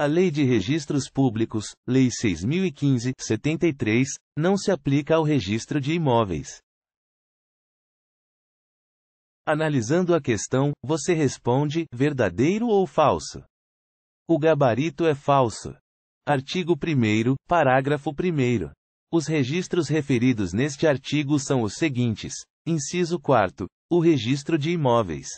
A Lei de Registros Públicos, Lei 6015-73, não se aplica ao registro de imóveis. Analisando a questão, você responde: verdadeiro ou falso? O gabarito é falso. Artigo 1, parágrafo 1. Os registros referidos neste artigo são os seguintes: inciso 4. O registro de imóveis.